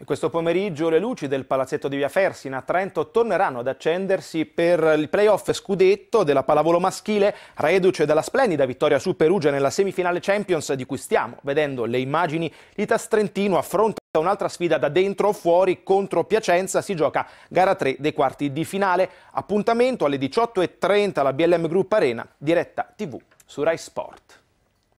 E questo pomeriggio le luci del palazzetto di Via Fersina a Trento torneranno ad accendersi per il playoff scudetto della pallavolo maschile, reduce dalla splendida vittoria su Perugia nella semifinale Champions di cui stiamo vedendo le immagini. L'Itas Trentino affronta un'altra sfida da dentro o fuori contro Piacenza, si gioca gara 3 dei quarti di finale. Appuntamento alle 18.30 alla BLM Group Arena, diretta TV su Rai Sport.